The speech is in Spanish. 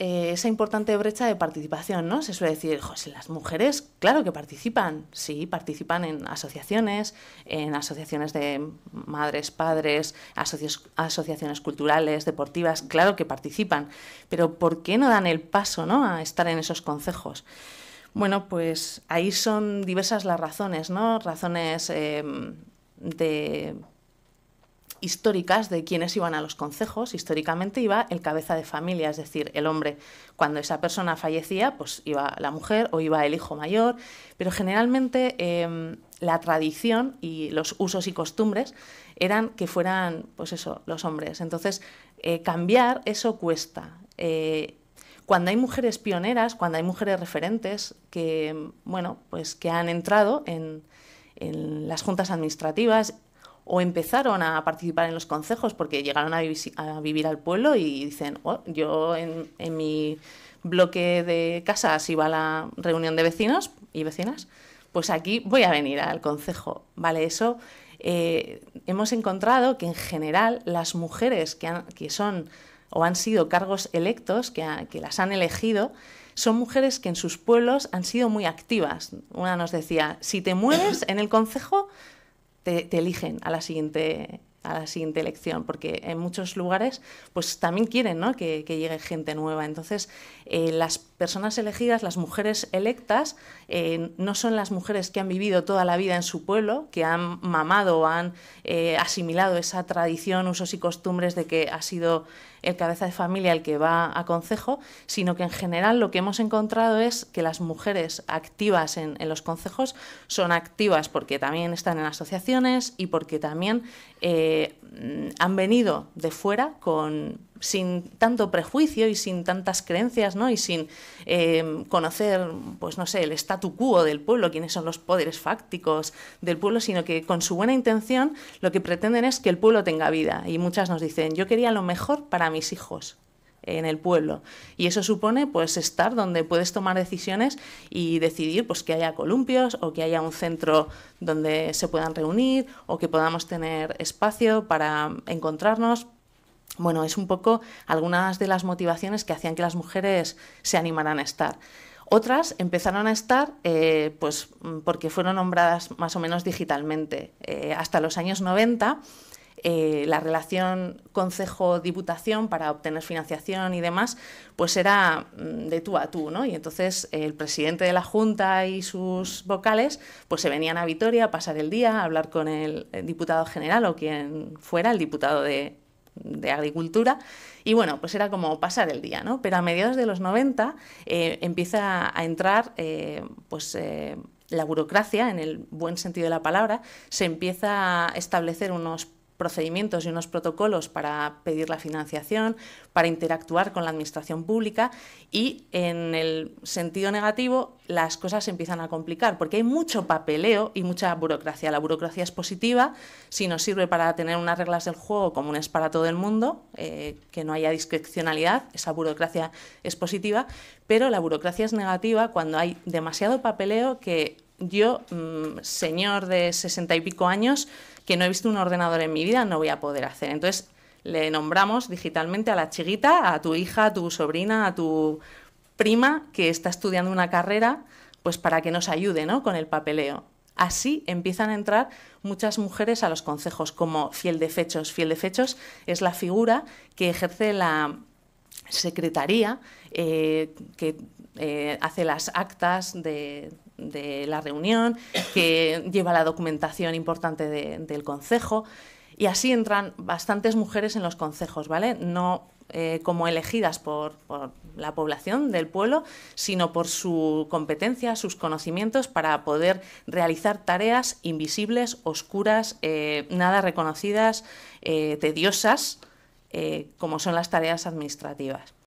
Eh, esa importante brecha de participación, ¿no? Se suele decir, José, las mujeres, claro que participan, sí, participan en asociaciones, en asociaciones de madres, padres, asociaciones culturales, deportivas, claro que participan, pero ¿por qué no dan el paso, ¿no? A estar en esos consejos. Bueno, pues ahí son diversas las razones, ¿no? Razones em, de históricas de quienes iban a los concejos. Históricamente iba el cabeza de familia, es decir, el hombre. Cuando esa persona fallecía, pues iba la mujer o iba el hijo mayor, pero generalmente em, la tradición y los usos y costumbres eran que fueran, pues eso, los hombres. Entonces, eh, cambiar eso cuesta. Eh, cuando hay mujeres pioneras, cuando hay mujeres referentes que, bueno, pues que han entrado en, en las juntas administrativas o empezaron a participar en los consejos porque llegaron a, vivir al pueblo y dicen, oh, yo en, mi bloque de casas iba a la reunión de vecinos y vecinas, pues aquí voy a venir al consejo. Vale, eso eh, hemos encontrado que en general las mujeres que, son o han sido cargos electos, que, que las han elegido, son mujeres que en sus pueblos han sido muy activas. Una nos decía, si te mueves en el consejo, te, eligen a la siguiente a la siguiente elección, porque en muchos lugares pues también quieren que, llegue gente nueva. Entonces, eh, las personas elegidas, las mujeres electas, eh, no son las mujeres que han vivido toda la vida en su pueblo, que han mamado, han eh, asimilado esa tradición, usos y costumbres de que ha sido el cabeza de familia el que va a concejo, sino que en general lo que hemos encontrado es que las mujeres activas en, los consejos son activas porque también están en asociaciones y porque también Mm, han venido de fuera sin tanto prejuicio y sin tantas creencias, ¿no? Y sin eh, conocer, pues no sé, el statu quo del pueblo, quiénes son los poderes fácticos del pueblo, sino que con su buena intención lo que pretenden es que el pueblo tenga vida. Y muchas nos dicen, yo quería lo mejor para mis hijos en el pueblo. Y eso supone pues estar donde puedes tomar decisiones y decidir pues que haya columpios o que haya un centro donde se puedan reunir o que podamos tener espacio para encontrarnos, bueno, es un poco algunas de las motivaciones que hacían que las mujeres se animaran a estar. Otras empezaron a estar eh, pues, porque fueron nombradas más o menos digitalmente. Eh, hasta los años 90 eh, la relación concejo-diputación para obtener financiación y demás, pues era mm, de tú a tú, ¿no? Y entonces eh, el presidente de la Junta y sus vocales pues se venían a Vitoria a pasar el día, a hablar con el, diputado general o quien fuera, el diputado de, agricultura y bueno, pues era como pasar el día, ¿no? Pero a mediados de los 90 eh, empieza a entrar pues la burocracia, en el buen sentido de la palabra, se empieza a establecer unos procedimientos y unos protocolos para pedir la financiación, para interactuar con la administración pública y en el sentido negativo las cosas se empiezan a complicar porque hay mucho papeleo y mucha burocracia. La burocracia es positiva si nos sirve para tener unas reglas del juego comunes para todo el mundo, eh, que no haya discrecionalidad, esa burocracia es positiva, pero la burocracia es negativa cuando hay demasiado papeleo que yo, mm, señor de sesenta y pico años, que no he visto un ordenador en mi vida, no voy a poder hacer. Entonces, le nombramos digitalmente a la chiquita, a tu hija, a tu sobrina, a tu prima que está estudiando una carrera, pues para que nos ayude ¿no? con el papeleo. Así empiezan a entrar muchas mujeres a los consejos como fiel de fechos. Fiel de fechos es la figura que ejerce la secretaría eh, que eh, hace las actas de, de la reunión, que lleva la documentación importante del consejo. Y así entran bastantes mujeres en los consejos, ¿vale? No eh, como elegidas por, la población del pueblo, sino por su competencia, sus conocimientos para poder realizar tareas invisibles, oscuras, eh, nada reconocidas, eh, tediosas, como son las tareas administrativas.